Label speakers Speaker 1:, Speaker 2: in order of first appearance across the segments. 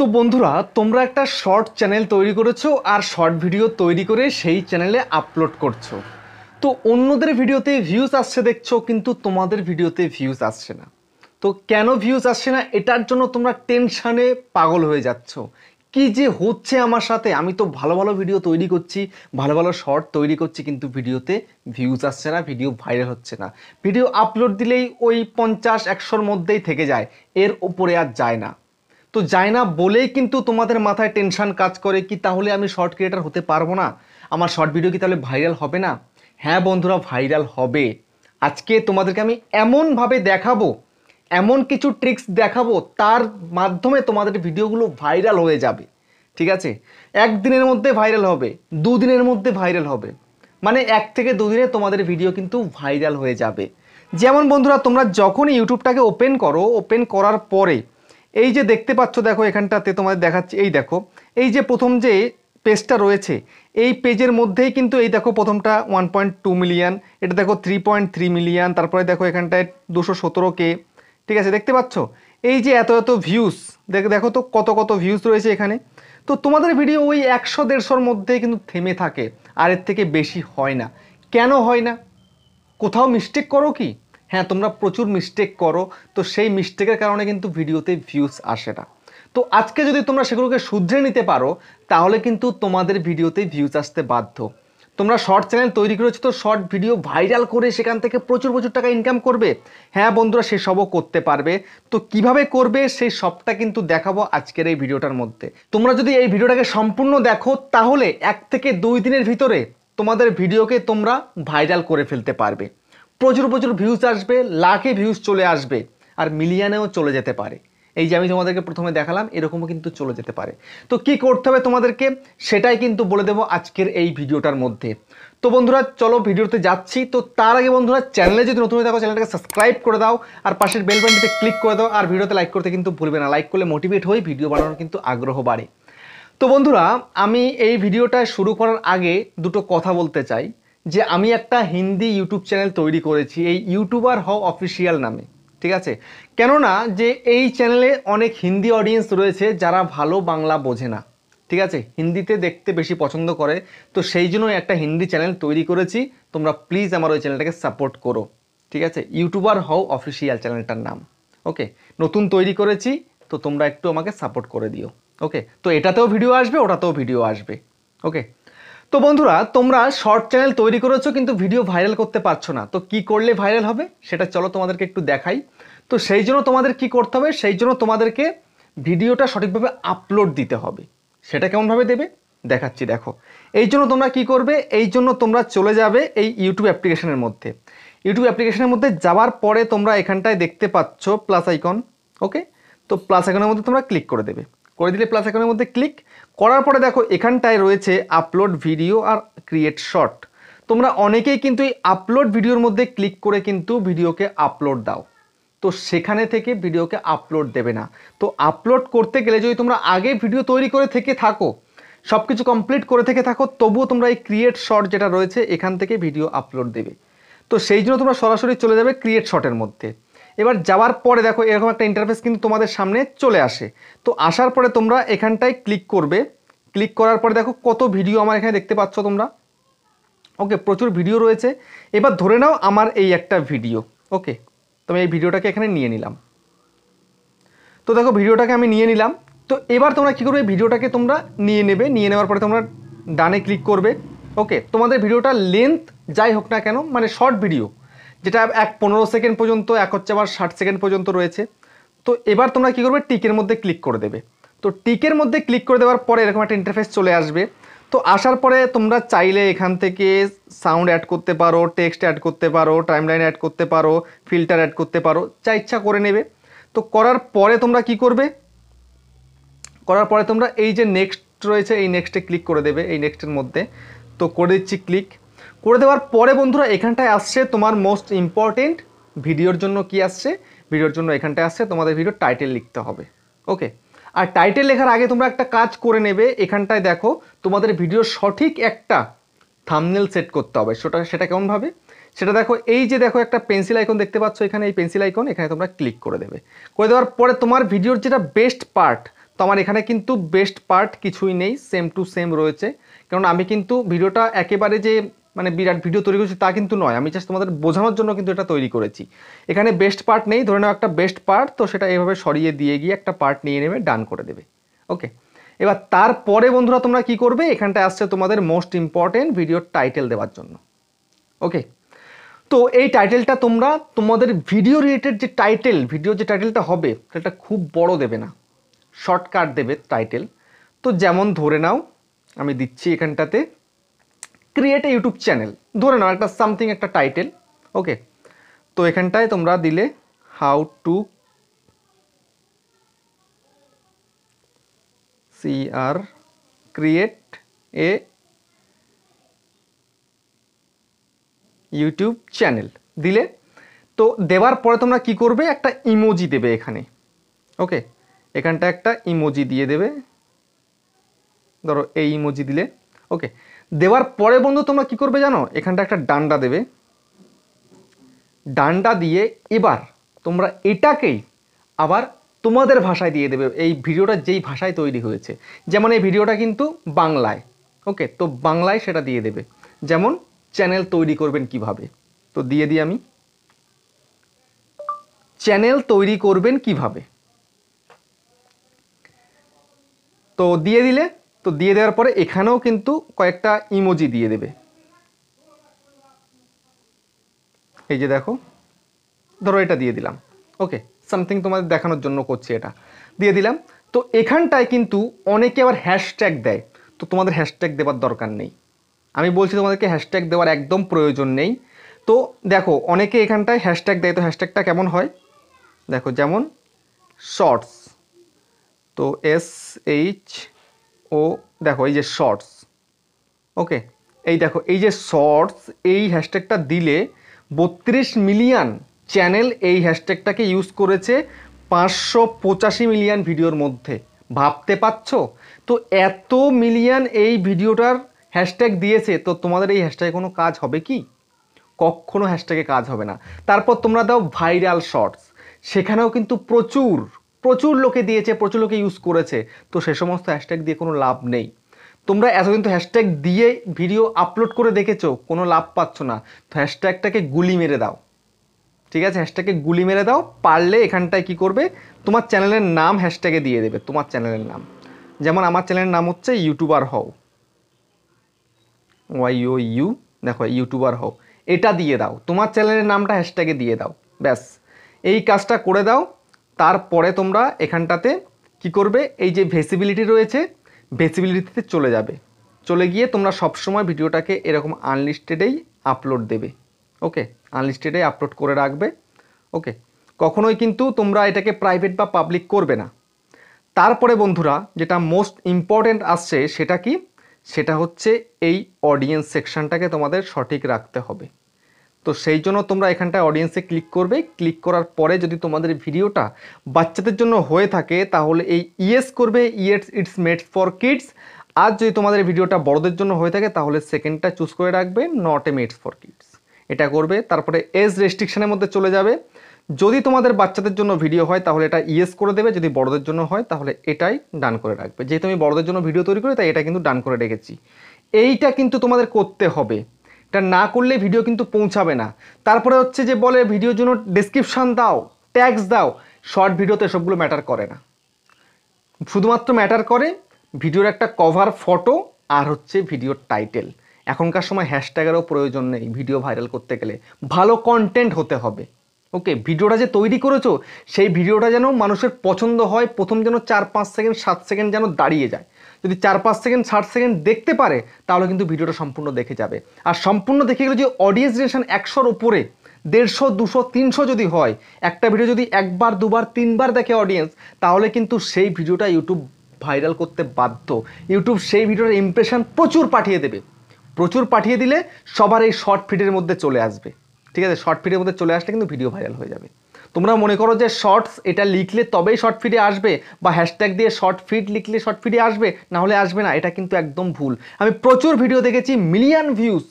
Speaker 1: তো বন্ধুরা তোমরা একটা শর্ট চ্যানেল তৈরি করেছো আর শর্ট ভিডিও তৈরি করে সেই চ্যানেলে আপলোড করছো তো অন্যদের ভিডিওতে ভিউজ আসছে দেখছো কিন্তু তোমাদের ভিডিওতে ভিউজ আসছে না তো কেন ভিউজ আসছে না এটার জন্য তোমরা টেনশানে পাগল হয়ে যাচ্ছ কি যে হচ্ছে আমার সাথে আমি তো ভালো ভালো ভিডিও তৈরি করছি ভালো ভালো শর্ট তৈরি করছি কিন্তু ভিডিওতে ভিউজ আসছে না ভিডিও ভাইরাল হচ্ছে না ভিডিও আপলোড দিলেই ওই পঞ্চাশ একশোর মধ্যেই থেকে যায় এর ওপরে আর যায় না তো যায় না বলেই কিন্তু তোমাদের মাথায় টেনশান কাজ করে কি তাহলে আমি শর্ট ক্রিয়েটার হতে পারবো না আমার শর্ট ভিডিও কি তাহলে ভাইরাল হবে না হ্যাঁ বন্ধুরা ভাইরাল হবে আজকে তোমাদেরকে আমি এমনভাবে দেখাবো এমন কিছু ট্রিক্স দেখাবো তার মাধ্যমে তোমাদের ভিডিওগুলো ভাইরাল হয়ে যাবে ঠিক আছে একদিনের মধ্যে ভাইরাল হবে দুদিনের মধ্যে ভাইরাল হবে মানে এক থেকে দুদিনে তোমাদের ভিডিও কিন্তু ভাইরাল হয়ে যাবে যেমন বন্ধুরা তোমরা যখন ইউটিউবটাকে ওপেন করো ওপেন করার পরে এই যে দেখতে পাচ্ছ দেখো এখানটাতে তোমাদের দেখাচ্ছি এই দেখো এই যে প্রথম যে পেজটা রয়েছে এই পেজের মধ্যেই কিন্তু এই দেখো প্রথমটা ওয়ান পয়েন্ট টু মিলিয়ন এটা দেখো থ্রি পয়েন্ট থ্রি মিলিয়ন তারপরে দেখো এখানটায় দুশো সতেরো কে ঠিক আছে দেখতে পাচ্ছ এই যে এত এত ভিউস দেখ দেখো তো কত কত ভিউস রয়েছে এখানে তো তোমাদের ভিডিও ওই একশো দেড়শোর মধ্যে কিন্তু থেমে থাকে আর এর থেকে বেশি হয় না কেন হয় না কোথাও মিস্টেক করো কি হ্যাঁ তোমরা প্রচুর মিস্টেক করো তো সেই মিস্টেকের কারণে কিন্তু ভিডিওতে ভিউজ আসে না তো আজকে যদি তোমরা সেগুলোকে শুধরে নিতে পারো তাহলে কিন্তু তোমাদের ভিডিওতে ভিউজ আসতে বাধ্য তোমরা শর্ট চ্যানেল তৈরি করেছো তো শর্ট ভিডিও ভাইরাল করে সেখান থেকে প্রচুর প্রচুর টাকা ইনকাম করবে হ্যাঁ বন্ধুরা সেসবও করতে পারবে তো কিভাবে করবে সেই সবটা কিন্তু দেখাবো আজকের এই ভিডিওটার মধ্যে তোমরা যদি এই ভিডিওটাকে সম্পূর্ণ দেখো তাহলে এক থেকে দুই দিনের ভিতরে তোমাদের ভিডিওকে তোমরা ভাইরাল করে ফেলতে পারবে প্রচুর প্রচুর ভিউজ আসবে লাখে ভিউজ চলে আসবে আর মিলিয়নেও চলে যেতে পারে এই যে আমি তোমাদেরকে প্রথমে দেখালাম এরকমও কিন্তু চলে যেতে পারে তো কি করতে হবে তোমাদেরকে সেটাই কিন্তু বলে দেবো আজকের এই ভিডিওটার মধ্যে তো বন্ধুরা চলো ভিডিওতে যাচ্ছি তো তার আগে বন্ধুরা চ্যানেলে যদি নতুন হয়ে থাকো চ্যানেলটাকে সাবস্ক্রাইব করে দাও আর পাশের বেল ক্লিক করে দাও আর ভিডিওতে লাইক করতে কিন্তু ভুলবে না লাইক করলে মোটিভেট হয়ে ভিডিও বানানোর কিন্তু আগ্রহ বাড়ে তো বন্ধুরা আমি এই ভিডিওটা শুরু করার আগে দুটো কথা বলতে চাই যে আমি একটা হিন্দি ইউটিউব চ্যানেল তৈরি করেছি এই ইউটিউবার হও অফিসিয়াল নামে ঠিক আছে কেননা যে এই চ্যানেলে অনেক হিন্দি অডিয়েন্স রয়েছে যারা ভালো বাংলা বোঝে না ঠিক আছে হিন্দিতে দেখতে বেশি পছন্দ করে তো সেই জন্য একটা হিন্দি চ্যানেল তৈরি করেছি তোমরা প্লিজ আমার ওই চ্যানেলটাকে সাপোর্ট করো ঠিক আছে ইউটিউবার হও অফিসিয়াল চ্যানেলটার নাম ওকে নতুন তৈরি করেছি তো তোমরা একটু আমাকে সাপোর্ট করে দিও ওকে তো এটাতেও ভিডিও আসবে ওটাতেও ভিডিও আসবে ওকে তো বন্ধুরা তোমরা শর্ট চ্যানেল তৈরি করেছো কিন্তু ভিডিও ভাইরাল করতে পারছো না তো কি করলে ভাইরাল হবে সেটা চলো তোমাদেরকে একটু দেখাই তো সেই জন্য তোমাদের কি করতে হবে সেই জন্য তোমাদেরকে ভিডিওটা সঠিকভাবে আপলোড দিতে হবে সেটা কেমনভাবে দেবে দেখাচ্ছি দেখো এই জন্য তোমরা কি করবে এই জন্য তোমরা চলে যাবে এই ইউটিউব অ্যাপ্লিকেশনের মধ্যে ইউটিউব অ্যাপ্লিকেশনের মধ্যে যাওয়ার পরে তোমরা এখানটায় দেখতে পাচ্ছ প্লাস আইকন ওকে তো প্লাস আইকনের মধ্যে তোমরা ক্লিক করে দেবে করে দিলে প্লাস আইকনের মধ্যে ক্লিক করার পরে দেখো এখানটায় রয়েছে আপলোড ভিডিও আর ক্রিয়েট শর্ট তোমরা অনেকেই কিন্তু এই আপলোড ভিডিওর মধ্যে ক্লিক করে কিন্তু ভিডিওকে আপলোড দাও তো সেখানে থেকে ভিডিওকে আপলোড দেবে না তো আপলোড করতে গেলে যদি তোমরা আগে ভিডিও তৈরি করে থেকে থাকো সব কিছু কমপ্লিট করে থেকে থাকো তবুও তোমরা এই ক্রিয়েট শর্ট যেটা রয়েছে এখান থেকে ভিডিও আপলোড দেবে তো সেই জন্য তোমরা সরাসরি চলে যাবে ক্রিয়েট শর্টের মধ্যে এবার যাওয়ার পরে দেখো এরকম একটা ইন্টারফেস কিন্তু তোমাদের সামনে চলে আসে তো আসার পরে তোমরা এখানটায় ক্লিক করবে ক্লিক করার পরে দেখো কত ভিডিও আমার এখানে দেখতে পাচ্ছ তোমরা ওকে প্রচুর ভিডিও রয়েছে এবার ধরে নাও আমার এই একটা ভিডিও ওকে তো আমি এই ভিডিওটাকে এখানে নিয়ে নিলাম তো দেখো ভিডিওটাকে আমি নিয়ে নিলাম তো এবার তোমরা কী করবে এই ভিডিওটাকে তোমরা নিয়ে নেবে নিয়ে নেওয়ার পরে তোমরা ডানে ক্লিক করবে ওকে তোমাদের ভিডিওটা লেন্থ যাই হোক না কেন মানে শর্ট ভিডিও যেটা এক পনেরো সেকেন্ড পর্যন্ত এক হচ্ছে আবার ষাট সেকেন্ড পর্যন্ত রয়েছে তো এবার তোমরা কী করবে টিকের মধ্যে ক্লিক করে দেবে তো টিকের মধ্যে ক্লিক করে দেওয়ার পরে এরকম একটা ইন্টারফেস চলে আসবে তো আসার পরে তোমরা চাইলে এখান থেকে সাউন্ড অ্যাড করতে পারো টেক্সট অ্যাড করতে পারো টাইমলাইন অ্যাড করতে পারো ফিল্টার অ্যাড করতে পারো যা ইচ্ছা করে নেবে তো করার পরে তোমরা কি করবে করার পরে তোমরা এই যে নেক্সট রয়েছে এই নেক্সটে ক্লিক করে দেবে এই নেক্সটের মধ্যে তো করে দিচ্ছি ক্লিক করে দেওয়ার পরে বন্ধুরা এখানটায় আসছে তোমার মোস্ট ইম্পর্টেন্ট ভিডিওর জন্য কি আসছে ভিডিওর জন্য এখানটায় আসছে তোমাদের ভিডিও টাইটেল লিখতে হবে ওকে আর টাইটেল লেখার আগে তোমরা একটা কাজ করে নেবে এখানটায় দেখো তোমাদের ভিডিও সঠিক একটা থামনেল সেট করতে হবে সেটা সেটা কেমনভাবে সেটা দেখো এই যে দেখো একটা পেন্সিল আইকন দেখতে পাচ্ছ এখানে এই পেন্সিল আইকন এখানে তোমরা ক্লিক করে দেবে করে দেওয়ার পরে তোমার ভিডিওর যেটা বেস্ট পার্ট তো আমার এখানে কিন্তু বেস্ট পার্ট কিছুই নেই সেম টু সেম রয়েছে কারণ আমি কিন্তু ভিডিওটা একেবারে যে মানে বিরাট ভিডিও তৈরি করেছি তা কিন্তু নয় আমি জাস্ট তোমাদের বোঝানোর জন্য কিন্তু এটা তৈরি করেছি এখানে বেস্ট পার্ট নেই ধরে নাও একটা বেস্ট পার্ট তো সেটা এভাবে সরিয়ে দিয়ে গিয়ে একটা পার্ট নিয়ে নেবে ডান করে দেবে ওকে এবার তারপরে বন্ধুরা তোমরা কি করবে এখানটা আসছে তোমাদের মোস্ট ইম্পর্টেন্ট ভিডিওর টাইটেল দেওয়ার জন্য ওকে তো এই টাইটেলটা তোমরা তোমাদের ভিডিও রিলেটেড যে টাইটেল ভিডিও যে টাইটেলটা হবে সেটা খুব বড় দেবে না শর্টকাট দেবে টাইটেল তো যেমন ধরে নাও আমি দিচ্ছি এখানটাতে ক্রিয়েট এ ইউটিউব চ্যানেল ধরে নাও একটা সামথিং একটা টাইটেল ওকে তো এখানটায় তোমরা দিলে হাউ টু সি আর ক্রিয়েট এ ইউটিউব চ্যানেল দিলে তো দেওয়ার পরে তোমরা কি করবে একটা ইমোজি দেবে এখানে ওকে এখানটা একটা ইমোজি দিয়ে দেবে ধরো এই ইমোজি দিলে ওকে দেওয়ার পরে বন্ধু তোমরা কি করবে জানো এখানটা একটা ডান্ডা দেবে ডান্ডা দিয়ে এবার তোমরা এটাকেই আবার তোমাদের ভাষায় দিয়ে দেবে এই ভিডিওটা যেই ভাষায় তৈরি হয়েছে যেমন এই ভিডিওটা কিন্তু বাংলায় ওকে তো বাংলায় সেটা দিয়ে দেবে যেমন চ্যানেল তৈরি করবেন কিভাবে তো দিয়ে দিই আমি চ্যানেল তৈরি করবেন কিভাবে তো দিয়ে দিলে তো দিয়ে দেওয়ার পরে এখানেও কিন্তু কয়েকটা ইমোজি দিয়ে দেবে এই যে দেখো ধরো এটা দিয়ে দিলাম ওকে সামথিং তোমাদের দেখানোর জন্য করছি এটা দিয়ে দিলাম তো এখানটায় কিন্তু অনেকে আবার হ্যাশট্যাগ দেয় তো তোমাদের হ্যাশট্যাগ দেওয়ার দরকার নেই আমি বলছি তোমাদেরকে হ্যাশট্যাগ দেওয়ার একদম প্রয়োজন নেই তো দেখো অনেকে এখানটায় হ্যাশট্যাগ দেয় তো হ্যাশট্যাগটা কেমন হয় দেখো যেমন শর্টস তো এস এইচ ও দেখো এই যে শর্টস ওকে এই দেখো এই যে শর্টস এই হ্যাশট্যাগটা দিলে বত্রিশ মিলিয়ন চ্যানেল এই হ্যাশট্যাগটাকে ইউজ করেছে পাঁচশো পঁচাশি মিলিয়ন ভিডিওর মধ্যে ভাবতে পাচ্ছ তো এত মিলিয়ন এই ভিডিওটার হ্যাশট্যাগ দিয়েছে তো তোমাদের এই হ্যাশট্যাগে কোনো কাজ হবে কি কখনো হ্যাশট্যাগে কাজ হবে না তারপর তোমরা দাও ভাইরাল শর্টস সেখানেও কিন্তু প্রচুর প্রচুর লোকে দিয়েছে প্রচুর লোকে ইউজ করেছে তো সে সমস্ত হ্যাশট্যাগ দিয়ে কোনো লাভ নেই তোমরা এতদিন তো হ্যাশট্যাগ দিয়ে ভিডিও আপলোড করে দেখেছো কোনো লাভ পাচ্ছ না তো হ্যাশট্যাগটাকে গুলি মেরে দাও ঠিক আছে হ্যাশট্যাগে গুলি মেরে দাও পারলে এখানটায় কি করবে তোমার চ্যানেলের নাম হ্যাশট্যাগে দিয়ে দেবে তোমার চ্যানেলের নাম যেমন আমার চ্যানেলের নাম হচ্ছে ইউটিউবার হও ওয়াই ও ইউ দেখো ইউটিউবার হও এটা দিয়ে দাও তোমার চ্যানেলের নামটা হ্যাশট্যাগে দিয়ে দাও ব্যাস এই কাজটা করে দাও তারপরে তোমরা এখানটাতে কি করবে এই যে ভেসিবিলিটি রয়েছে ভেসিবিলিটিতে চলে যাবে চলে গিয়ে তোমরা সবসময় ভিডিওটাকে এরকম আনলিস্টেডেই আপলোড দেবে ওকে আনলিস্টেডেই আপলোড করে রাখবে ওকে কখনোই কিন্তু তোমরা এটাকে প্রাইভেট বা পাবলিক করবে না তারপরে বন্ধুরা যেটা মোস্ট ইম্পর্ট্যান্ট আসছে সেটা কি সেটা হচ্ছে এই অডিয়েন্স সেকশানটাকে তোমাদের সঠিক রাখতে হবে তো সেই জন্য তোমরা এখানটায় অডিয়েন্সে ক্লিক করবে ক্লিক করার পরে যদি তোমাদের ভিডিওটা বাচ্চাদের জন্য হয়ে থাকে তাহলে এই ইয়েস e করবে yes it's made for kids আর যদি তোমাদের ভিডিওটা বড়দের জন্য হয়ে থাকে তাহলে সেকেন্ডটা চুজ করে রাখবে not a made for kids এটা করবে তারপরে এজ রেস্ট্রিকশানের মধ্যে চলে যাবে যদি তোমাদের বাচ্চাদের জন্য ভিডিও হয় তাহলে এটা ইয়েস e করে দেবে যদি বড়দের জন্য হয় তাহলে এটাই ডান করে রাখবে যেহেতু আমি বড়দের জন্য ভিডিও তৈরি করি তাই এটা কিন্তু ডান করে রেখেছি এইটা কিন্তু তোমাদের করতে হবে এটা না করলে ভিডিও কিন্তু পৌঁছাবে না তারপরে হচ্ছে যে বলে ভিডিওর জন্য ডিসক্রিপশান দাও ট্যাক্স দাও শর্ট ভিডিওতে সবগুলো ম্যাটার করে না শুধুমাত্র ম্যাটার করে ভিডিওর একটা কভার ফটো আর হচ্ছে ভিডিওর টাইটেল এখনকার সময় হ্যাশট্যাগেরও প্রয়োজন নেই ভিডিও ভাইরাল করতে গেলে ভালো কন্টেন্ট হতে হবে ওকে ভিডিওটা যে তৈরি করেছো সেই ভিডিওটা যেন মানুষের পছন্দ হয় প্রথম যেন চার পাঁচ সেকেন্ড সাত সেকেন্ড যেন দাঁড়িয়ে যায় যদি চার পাঁচ সেকেন্ড ষাট সেকেন্ড দেখতে পারে তাহলে কিন্তু ভিডিওটা সম্পূর্ণ দেখে যাবে আর সম্পূর্ণ দেখে গেলে যদি অডিয়েন্স রিলেশন একশোর উপরে দেড়শো দুশো তিনশো যদি হয় একটা ভিডিও যদি একবার দুবার তিনবার দেখে অডিয়েন্স তাহলে কিন্তু সেই ভিডিওটা ইউটিউব ভাইরাল করতে বাধ্য ইউটিউব সেই ভিডিওর ইমপ্রেশন প্রচুর পাঠিয়ে দেবে প্রচুর পাঠিয়ে দিলে সবার এই শর্ট ফিডের মধ্যে চলে আসবে ঠিক আছে শর্ট ফিডের মধ্যে চলে আসলে কিন্তু ভিডিও ভাইরাল হয়ে যাবে তোমরা মনে করো যে শর্টস এটা লিখলে তবেই শর্ট ফিডে আসবে বা হ্যাশট্যাগ দিয়ে শর্ট ফিড লিখলে শর্ট ফিডে আসবে না হলে আসবে না এটা কিন্তু একদম ভুল আমি প্রচুর ভিডিও দেখেছি মিলিয়ন ভিউজ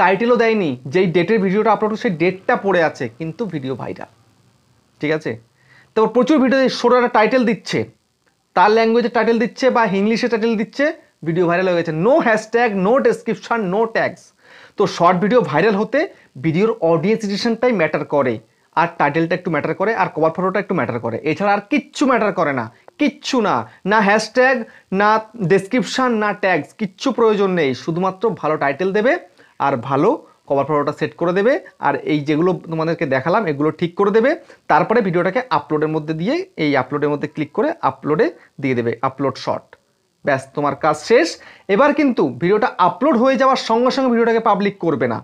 Speaker 1: টাইটেলও দেয়নি যেই ডেটের ভিডিওটা আপলোড সেই ডেটটা পড়ে আছে কিন্তু ভিডিও ভাইরাল ঠিক আছে তারপর প্রচুর ভিডিও ষোলো একটা টাইটেল দিচ্ছে তার ল্যাঙ্গুয়েজে টাইটেল দিচ্ছে বা ইংলিশে টাইটেল দিচ্ছে ভিডিও ভাইরাল হয়ে গেছে no hashtag no description no tags তো শর্ট ভিডিও ভাইরাল হতে ভিডিওর অডিয়েন্স ডিসিশনটাই ম্যাটার করে আর টাইটেলটা একটু ম্যাটার করে আর কভার ফটোটা একটু ম্যাটার করে এছাড়া আর কিচ্ছু ম্যাটার করে না কিচ্ছু না না হ্যাশট্যাগ না ডেসক্রিপশান না ট্যাগস কিচ্ছু প্রয়োজন নেই শুধুমাত্র ভালো টাইটেল দেবে আর ভালো কভার ফটোটা সেট করে দেবে আর এই যেগুলো তোমাদেরকে দেখালাম এগুলো ঠিক করে দেবে তারপরে ভিডিওটাকে আপলোডের মধ্যে দিয়ে এই আপলোডের মধ্যে ক্লিক করে আপলোডে দিয়ে দেবে আপলোড শট ব্যাস তোমার কাজ শেষ এবার কিন্তু ভিডিওটা আপলোড হয়ে যাওয়ার সঙ্গে সঙ্গে ভিডিওটাকে পাবলিক করবে না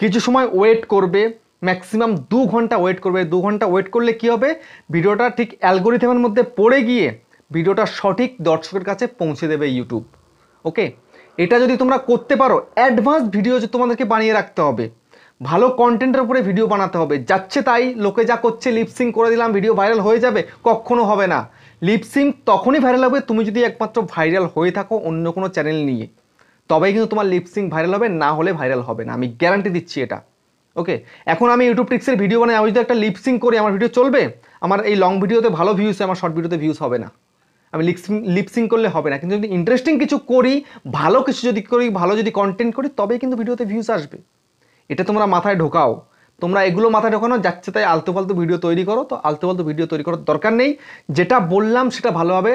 Speaker 1: কিছু সময় ওয়েট করবে ম্যাক্সিমাম দু ঘন্টা ওয়েট করবে দু ঘন্টা ওয়েট করলে কি হবে ভিডিওটা ঠিক অ্যালগোরিথমের মধ্যে পড়ে গিয়ে ভিডিওটা সঠিক দর্শকের কাছে পৌঁছে দেবে ইউটিউব ওকে এটা যদি তোমরা করতে পারো অ্যাডভান্স ভিডিও তোমাদেরকে বানিয়ে রাখতে হবে ভালো কন্টেন্টের উপরে ভিডিও বানাতে হবে যাচ্ছে তাই লোকে যা করছে লিপসিং করে দিলাম ভিডিও ভাইরাল হয়ে যাবে কখনো হবে না লিপসিং তখনই ভাইরাল হবে তুমি যদি একমাত্র ভাইরাল হয়ে থাকো অন্য কোনো চ্যানেল নিয়ে তবেই কিন্তু তোমার লিপসিং ভাইরাল হবে না হলে ভাইরাল হবে না আমি গ্যারান্টি দিচ্ছি এটা ওকে এখন আমি ইউটিউব টিক্সের ভিডিও বানাই আমি যদি একটা লিপসিং করি আমার ভিডিও চলবে আমার এই লং ভিডিওতে ভালো ভিউস আমার শর্ট ভিডিওতে ভিউজ হবে না আমি লিপসিং লিপসিং করলে হবে না কিন্তু যদি ইন্টারেস্টিং কিছু করি ভালো কিছু যদি করি ভালো যদি কন্টেন্ট করি তবেই কিন্তু ভিডিওতে ভিউজ আসবে এটা তোমরা মাথায় ঢোকাও তোমরা এগুলো মাথায় ঢোকানো যাচ্ছে তাই আলতু ফালতু ভিডিও তৈরি করো তো আলতু ফালতু ভিডিও তৈরি করার দরকার নেই যেটা বললাম সেটা ভালোভাবে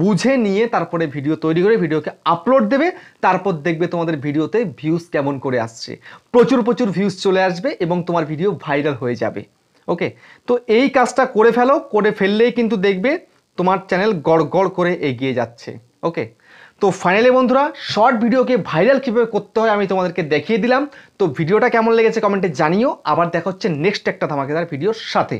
Speaker 1: বুঝে নিয়ে তারপরে ভিডিও তৈরি করে ভিডিওকে আপলোড দেবে তারপর দেখবে তোমাদের ভিডিওতে ভিউজ কেমন করে আসছে প্রচুর প্রচুর ভিউজ চলে আসবে এবং তোমার ভিডিও ভাইরাল হয়ে যাবে ওকে তো এই কাজটা করে ফেলো করে ফেললেই কিন্তু দেখবে তোমার চ্যানেল গড়গড় করে এগিয়ে যাচ্ছে ওকে তো ফাইনালি বন্ধুরা শর্ট ভিডিওকে ভাইরাল কীভাবে করতে হয় আমি তোমাদেরকে দেখিয়ে দিলাম তো ভিডিওটা কেমন লেগেছে কমেন্টে জানিও আবার দেখা হচ্ছে নেক্সট একটা ধামাকেদার ভিডিওর সাথে